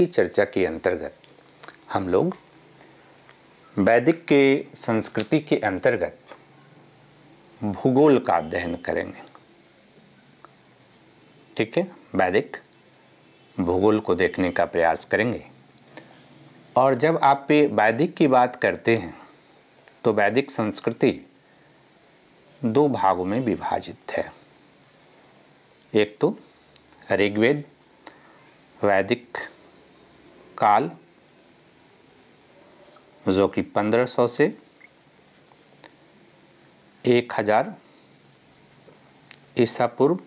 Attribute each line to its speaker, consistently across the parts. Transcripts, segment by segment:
Speaker 1: की चर्चा के अंतर्गत हम लोग वैदिक के संस्कृति के अंतर्गत भूगोल का अध्ययन करेंगे ठीक है वैदिक भूगोल को देखने का प्रयास करेंगे और जब आप पे वैदिक की बात करते हैं तो वैदिक संस्कृति दो भागों में विभाजित है एक तो ऋग्वेद वैदिक काल जो कि 1500 से 1000 ईसा पूर्व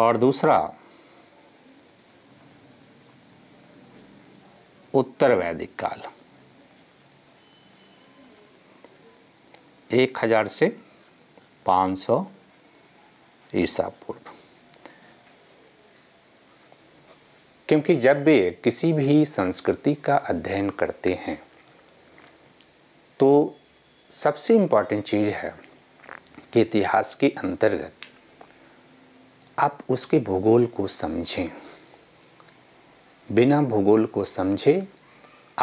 Speaker 1: और दूसरा उत्तर वैदिक काल 1000 से 500 ईसा पूर्व क्योंकि जब वे किसी भी संस्कृति का अध्ययन करते हैं तो सबसे इम्पॉर्टेंट चीज़ है कि इतिहास के अंतर्गत आप उसके भूगोल को समझें बिना भूगोल को समझे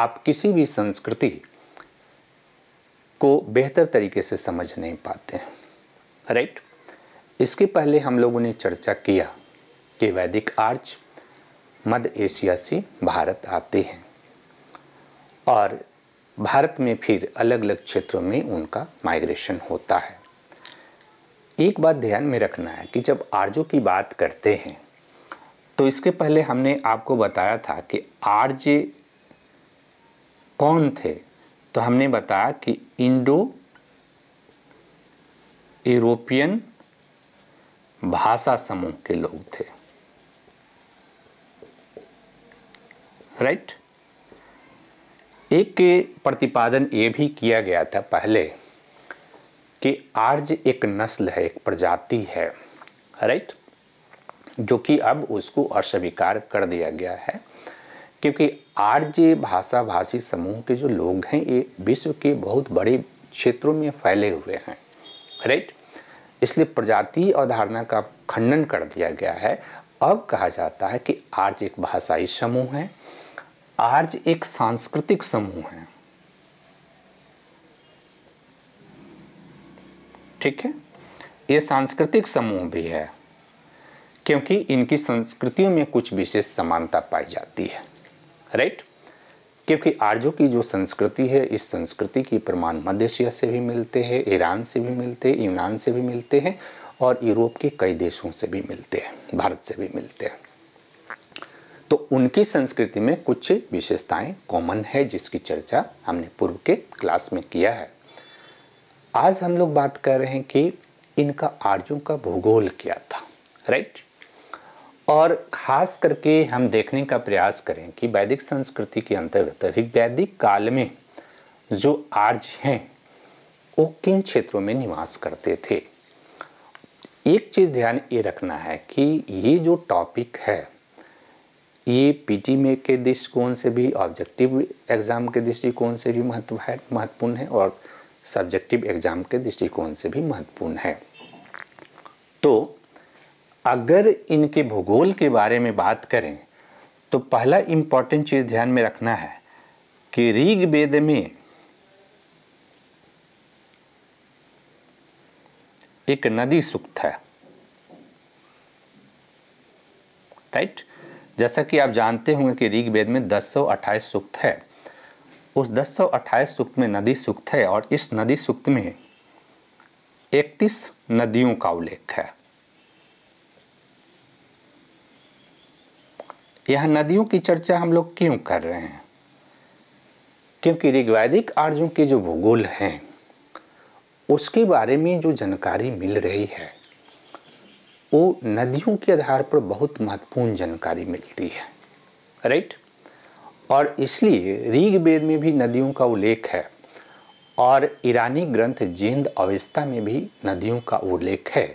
Speaker 1: आप किसी भी संस्कृति को बेहतर तरीके से समझ नहीं पाते हैं राइट इसके पहले हम लोगों ने चर्चा किया कि वैदिक आर्च मध्य एशिया से भारत आते हैं और भारत में फिर अलग अलग क्षेत्रों में उनका माइग्रेशन होता है एक बात ध्यान में रखना है कि जब आर्जो की बात करते हैं तो इसके पहले हमने आपको बताया था कि आर्ज कौन थे तो हमने बताया कि इंडो यूरोपियन भाषा समूह के लोग थे राइट एक के प्रतिपादन ये भी किया गया था पहले कि आर्ज एक नस्ल है एक प्रजाति है राइट जो कि अब उसको अस्वीकार कर दिया गया है क्योंकि आर्य भाषा भाषी समूह के जो लोग हैं ये विश्व के बहुत बड़े क्षेत्रों में फैले हुए हैं राइट इसलिए प्रजाति अवधारणा का खंडन कर दिया गया है अब कहा जाता है कि आर्ज एक भाषाई समूह है आर्ज एक सांस्कृतिक समूह है ठीक है ये सांस्कृतिक समूह भी है क्योंकि इनकी संस्कृतियों में कुछ विशेष समानता पाई जाती है राइट क्योंकि आर्जों की जो संस्कृति है इस संस्कृति की प्रमाण मध्य एशिया से भी मिलते हैं ईरान से भी मिलते हैं यूनान से भी मिलते हैं और यूरोप के कई देशों से भी मिलते हैं भारत से भी मिलते हैं तो उनकी संस्कृति में कुछ विशेषताएं कॉमन है जिसकी चर्चा हमने पूर्व के क्लास में किया है आज हम लोग बात कर रहे हैं कि इनका आर्यों का भूगोल क्या था राइट और खास करके हम देखने का प्रयास करें कि वैदिक संस्कृति के अंतर्गत वैदिक काल में जो आर्य हैं वो किन क्षेत्रों में निवास करते थे एक चीज़ ध्यान ये रखना है कि ये जो टॉपिक है ये e, पीटी में के दृष्टिकोण से भी ऑब्जेक्टिव एग्ज़ाम के दृष्टिकोण से भी महत्व है महत्वपूर्ण है और सब्जेक्टिव एग्ज़ाम के दृष्टिकोण से भी महत्वपूर्ण है तो अगर इनके भूगोल के बारे में बात करें तो पहला इम्पॉर्टेंट चीज़ ध्यान में रखना है कि ऋग वेद में एक नदी सूक्त है राइट right? जैसा कि आप जानते होंगे कि ऋग्वेद में दस सौ अट्ठाईस सूक्त है उस दस सौ अट्ठाईस सूक्त में नदी सूक्त है और इस नदी सूक्त में इकतीस नदियों का उल्लेख है यह नदियों की चर्चा हम लोग क्यों कर रहे हैं क्योंकि ऋग्वैदिक आर्यों के जो भूगोल हैं उसके बारे में जो जानकारी मिल रही है वो नदियों के आधार पर बहुत महत्वपूर्ण जानकारी मिलती है राइट और इसलिए ऋग्वेद में भी नदियों का उल्लेख है और ईरानी ग्रंथ जींद अवस्था में भी नदियों का उल्लेख है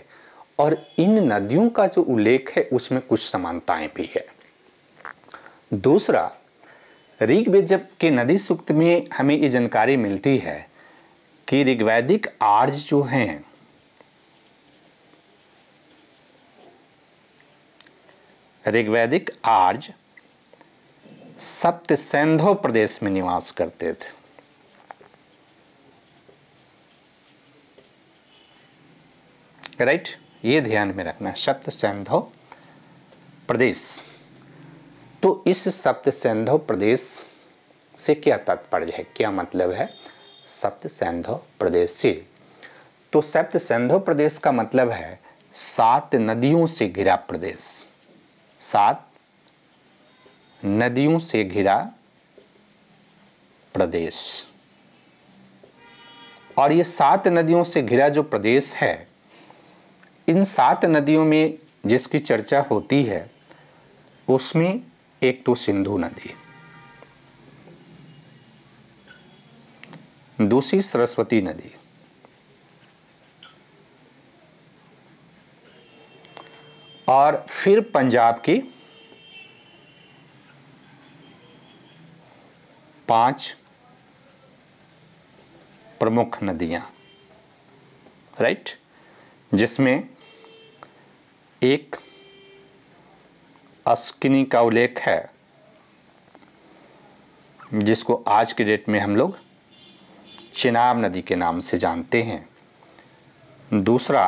Speaker 1: और इन नदियों का जो उल्लेख है उसमें कुछ समानताएं भी है दूसरा ऋग्वेद जब के नदी सूक्त में हमें ये जानकारी मिलती है कि ऋग्वैदिक आर्ज जो हैं ऋग्वैदिक आर्ज सप्त प्रदेश में निवास करते थे राइट ये ध्यान में रखना है सप्त प्रदेश तो इस सप्त प्रदेश से क्या तात्पर्य है क्या मतलब है सप्त प्रदेश से तो सप्त प्रदेश का मतलब है सात नदियों से घिरा प्रदेश सात नदियों से घिरा प्रदेश और ये सात नदियों से घिरा जो प्रदेश है इन सात नदियों में जिसकी चर्चा होती है उसमें एक तो सिंधु नदी दूसरी सरस्वती नदी और फिर पंजाब की पांच प्रमुख नदियां राइट जिसमें एक अस्किनी का उल्लेख है जिसको आज के डेट में हम लोग चिनाब नदी के नाम से जानते हैं दूसरा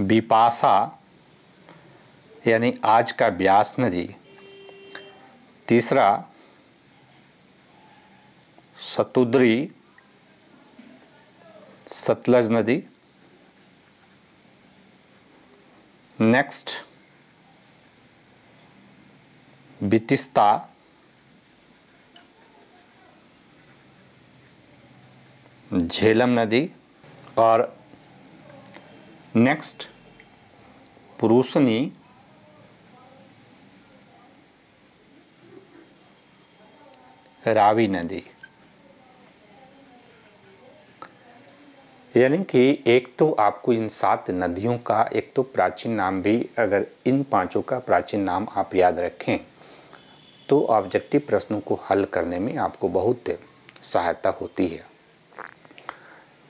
Speaker 1: बिपाशा यानी आज का ब्यास नदी तीसरा सतुद्री सतलज नदी नेक्स्ट बितिस्ता झेलम नदी और नेक्स्ट पुरुषनी रावी नदी यानी कि एक तो आपको इन सात नदियों का एक तो प्राचीन नाम भी अगर इन पांचों का प्राचीन नाम आप याद रखें तो ऑब्जेक्टिव प्रश्नों को हल करने में आपको बहुत सहायता होती है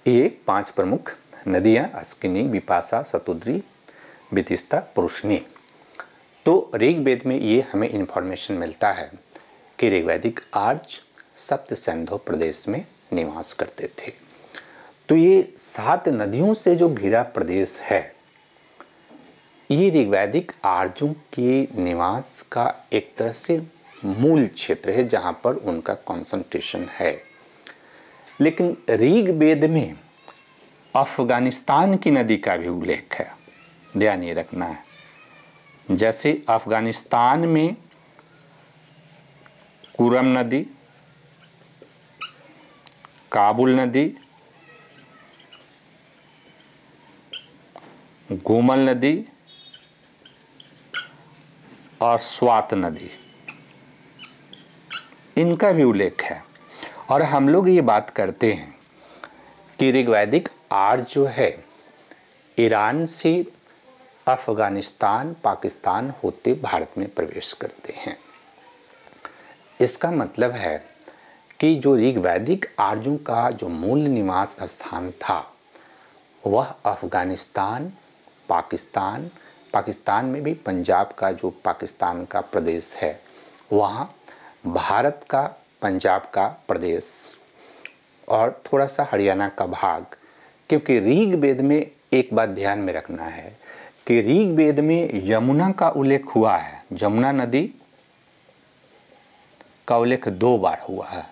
Speaker 1: ये पांच प्रमुख नदियाँ अस्किनी विपाशा सतुद्री वितिस्ता पुरुषनी तो ऋग्वेद में ये हमें इन्फॉर्मेशन मिलता है कि ऋग्वैदिक आर्ज सप्त सिंधु प्रदेश में निवास करते थे तो ये सात नदियों से जो घिरा प्रदेश है ये ऋग्वैदिक आर्जों के निवास का एक तरह से मूल क्षेत्र है जहाँ पर उनका कंसंट्रेशन है लेकिन ऋग्वेद में अफ़गानिस्तान की नदी का भी उल्लेख है ध्यान ये रखना है जैसे अफ़गानिस्तान में कुरम नदी काबुल नदी गोमल नदी और स्वात नदी इनका भी उल्लेख है और हम लोग ये बात करते हैं कि ऋग्वैदिक आज जो है ईरान से अफ़गानिस्तान पाकिस्तान होते भारत में प्रवेश करते हैं इसका मतलब है कि जो ऋग्वैदिक आर्जों का जो मूल निवास स्थान था वह अफ़गानिस्तान पाकिस्तान पाकिस्तान में भी पंजाब का जो पाकिस्तान का प्रदेश है वहाँ भारत का पंजाब का प्रदेश और थोड़ा सा हरियाणा का भाग क्योंकि ऋग वेद में एक बात ध्यान में रखना है कि ऋग वेद में यमुना का उल्लेख हुआ है यमुना नदी का उल्लेख दो बार हुआ है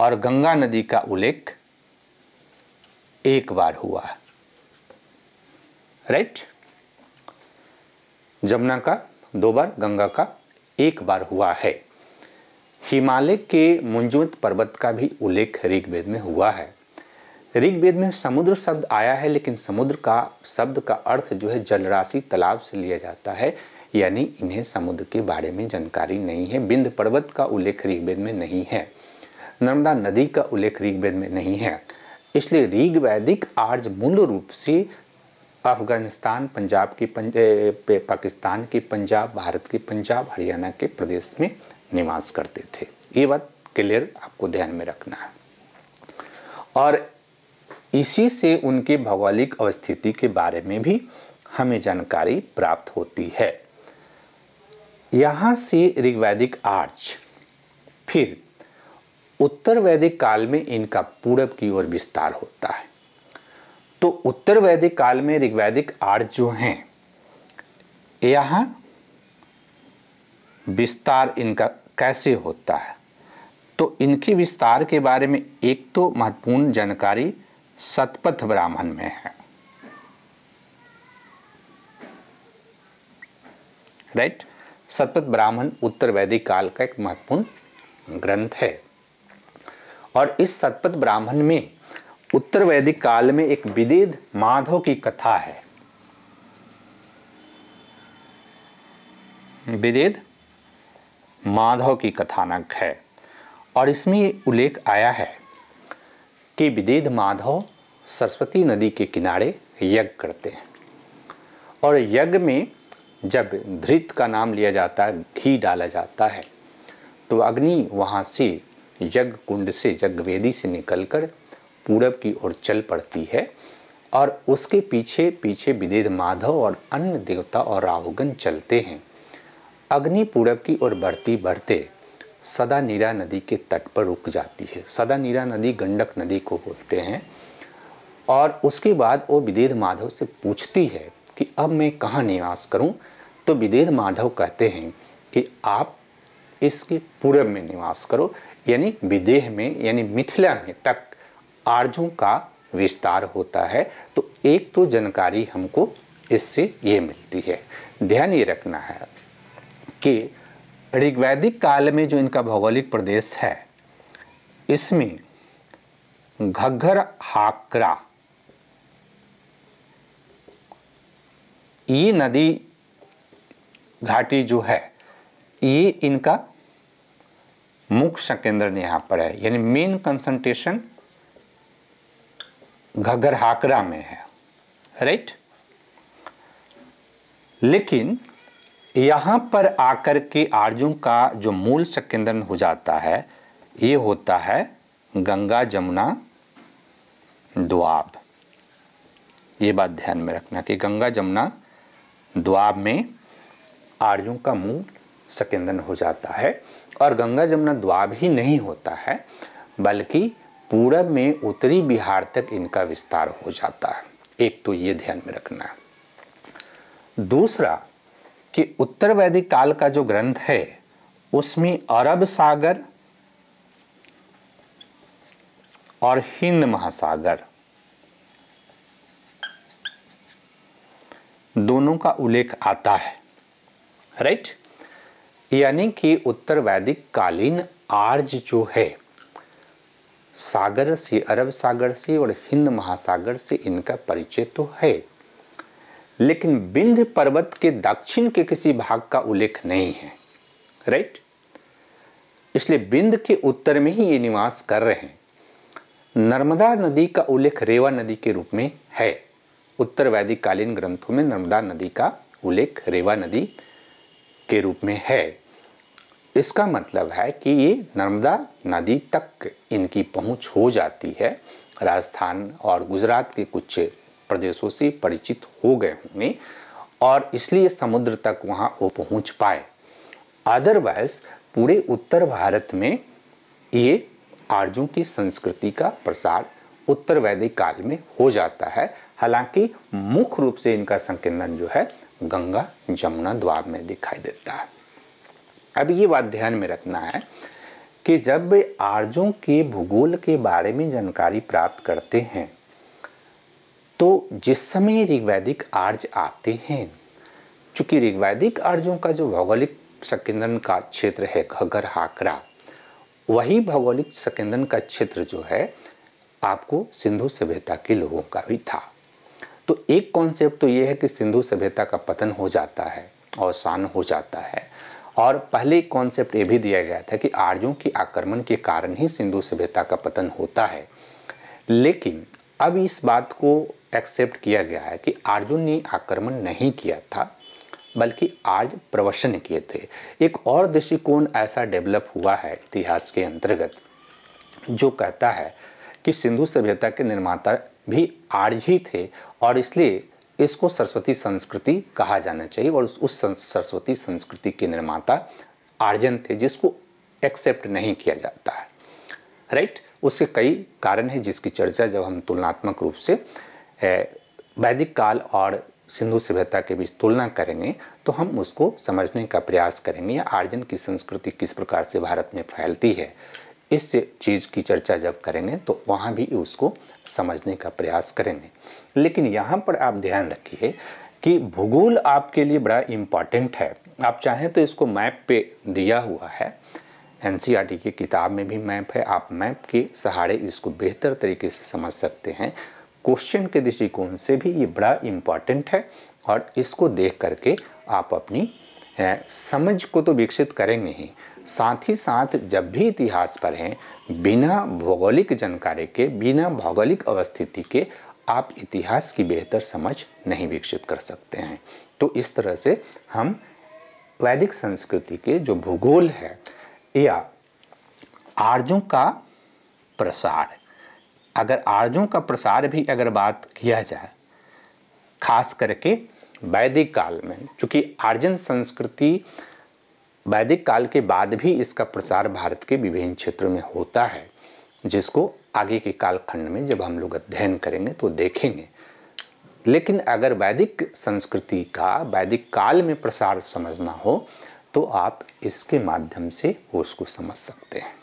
Speaker 1: और गंगा नदी का उल्लेख एक बार हुआ है राइट यमुना का दो बार गंगा का एक बार हुआ है हिमालय के मुंजुत पर्वत का भी उल्लेख ऋग्वेद में हुआ है ऋग्वेद में समुद्र शब्द आया है लेकिन समुद्र का शब्द का अर्थ जो है जलराशि तालाब से लिया जाता है यानी इन्हें समुद्र के बारे में जानकारी नहीं है बिंद पर्वत का उल्लेख ऋग्वेद में नहीं है नर्मदा नदी का उल्लेख ऋग्वेद में नहीं है इसलिए ऋग वैदिक आर्ज मूल रूप से अफगानिस्तान पंजाब की पंज पाकिस्तान के पंजाब भारत के पंजाब हरियाणा के प्रदेश में निवास करते थे ये बात क्लियर आपको ध्यान में रखना है और इसी से उनके भौगोलिक अवस्थिति के बारे में भी हमें जानकारी प्राप्त होती है यहाँ से ऋग्वैदिक आर्च फिर उत्तर वैदिक काल में इनका पूरब की ओर विस्तार होता है तो उत्तर वैदिक काल में ऋग्वैदिक आर्च जो हैं यहाँ विस्तार इनका कैसे होता है तो इनके विस्तार के बारे में एक तो महत्वपूर्ण जानकारी सतपथ ब्राह्मण में है राइट सतपथ ब्राह्मण उत्तर वैदिक काल का एक महत्वपूर्ण ग्रंथ है और इस सतपथ ब्राह्मण में उत्तर वैदिक काल में एक विदेद माधव की कथा है विदेद माधव की कथानक है और इसमें उल्लेख आया है कि विदेध माधव सरस्वती नदी के किनारे यज्ञ करते हैं और यज्ञ में जब धृत का नाम लिया जाता है घी डाला जाता है तो अग्नि वहाँ से यज्ञ कुंड से यज्ञ वेदी से निकलकर पूरब की ओर चल पड़ती है और उसके पीछे पीछे विदेध माधव और अन्य देवता और राहुगन चलते हैं अग्नि पूरब की ओर बढ़ती बढ़ते सदा नीरा नदी के तट पर रुक जाती है सदा नीरा नदी गंडक नदी को बोलते हैं और उसके बाद वो विदेध माधव से पूछती है कि अब मैं कहाँ निवास करूँ तो विदेध माधव कहते हैं कि आप इसके पूर्व में निवास करो यानी विदेह में यानी मिथिला में तक आर्जों का विस्तार होता है तो एक तो जानकारी हमको इससे ये मिलती है ध्यान ये रखना है कि ऋग्वैदिक काल में जो इनका भौगोलिक प्रदेश है इसमें घग्घर हाकरा ये नदी घाटी जो है ये इनका मुख्य संकेंद्र यहाँ पर है यानी मेन कंसंट्रेशन घग्घर हाकरा में है राइट लेकिन यहाँ पर आकर के आर्यों का जो मूल संकेंद्रन हो जाता है ये होता है गंगा जमुना द्वाब ये बात ध्यान में रखना कि गंगा जमुना द्वाब में आर्जुन का मूल संकेंद्रन हो जाता है और गंगा जमुना द्वाब ही नहीं होता है बल्कि पूरब में उत्तरी बिहार तक इनका विस्तार हो जाता है एक तो ये ध्यान में रखना है दूसरा कि उत्तर वैदिक काल का जो ग्रंथ है उसमें अरब सागर और हिंद महासागर दोनों का उल्लेख आता है राइट यानी कि उत्तर वैदिक कालीन आर्ज जो है सागर से अरब सागर से और हिंद महासागर से इनका परिचय तो है लेकिन विंध्य पर्वत के दक्षिण के किसी भाग का उल्लेख नहीं है राइट इसलिए विंध्य के उत्तर में ही ये निवास कर रहे हैं नर्मदा नदी का उल्लेख रेवा नदी के रूप में है उत्तर वैदिक कालीन ग्रंथों में नर्मदा नदी का उल्लेख रेवा नदी के रूप में है इसका मतलब है कि ये नर्मदा नदी तक इनकी पहुंच हो जाती है राजस्थान और गुजरात के कुछ प्रदेशों से परिचित हो गए होंगे और इसलिए समुद्र तक वहाँ वो पहुँच पाए अदरवाइज पूरे उत्तर भारत में ये आर्जू की संस्कृति का प्रसार उत्तर वैदिक काल में हो जाता है हालांकि मुख्य रूप से इनका संकेंद्रण जो है गंगा जमुना द्वार में दिखाई देता है अब ये बात ध्यान में रखना है कि जब आर्जों के भूगोल के बारे में जानकारी प्राप्त करते हैं तो जिस समय ऋग्वैदिक आर्ज आते हैं चूंकि ऋग्वैदिक आर्जों का जो भौगोलिक संकेंद्रण का क्षेत्र है घगर हाकरा वही भौगोलिक संकेंद्रण का क्षेत्र जो है आपको सिंधु सभ्यता के लोगों का भी था तो एक कॉन्सेप्ट तो ये है कि सिंधु सभ्यता का पतन हो जाता है अवसान हो जाता है और पहले कॉन्सेप्ट ये भी दिया गया था कि आर्यों के आक्रमण के कारण ही सिंधु सभ्यता का पतन होता है लेकिन अब इस बात को एक्सेप्ट किया गया है कि अर्जुन ने आक्रमण नहीं किया था बल्कि आज प्रवचन किए थे एक और दृष्टिकोण ऐसा डेवलप हुआ है इतिहास के अंतर्गत जो कहता है कि सिंधु सभ्यता के निर्माता भी आर्ज ही थे और इसलिए इसको सरस्वती संस्कृति कहा जाना चाहिए और उस सरस्वती संस्कृति के निर्माता आर्जन थे जिसको एक्सेप्ट नहीं किया जाता है राइट उसके कई कारण हैं जिसकी चर्चा जब हम तुलनात्मक रूप से वैदिक काल और सिंधु सभ्यता के बीच तुलना करेंगे तो हम उसको समझने का प्रयास करेंगे या आर्जन की संस्कृति किस प्रकार से भारत में फैलती है इस चीज़ की चर्चा जब करेंगे तो वहाँ भी उसको समझने का प्रयास करेंगे लेकिन यहाँ पर आप ध्यान रखिए कि भूगोल आपके लिए बड़ा इम्पॉर्टेंट है आप चाहें तो इसको मैप पे दिया हुआ है एन की किताब में भी मैप है आप मैप के सहारे इसको बेहतर तरीके से समझ सकते हैं क्वेश्चन के दृष्टिकोण से भी ये बड़ा इम्पॉर्टेंट है और इसको देख करके आप अपनी समझ को तो विकसित करेंगे ही साथ ही साथ जब भी इतिहास पर हैं बिना भौगोलिक जानकारी के बिना भौगोलिक अवस्थिति के आप इतिहास की बेहतर समझ नहीं विकसित कर सकते हैं तो इस तरह से हम वैदिक संस्कृति के जो भूगोल है या आर्जों का प्रसार अगर आर्जों का प्रसार भी अगर बात किया जाए खास करके वैदिक काल में चूँकि आर्जन संस्कृति वैदिक काल के बाद भी इसका प्रसार भारत के विभिन्न क्षेत्रों में होता है जिसको आगे के कालखंड में जब हम लोग अध्ययन करेंगे तो देखेंगे लेकिन अगर वैदिक संस्कृति का वैदिक काल में प्रसार समझना हो तो आप इसके माध्यम से उसको समझ सकते हैं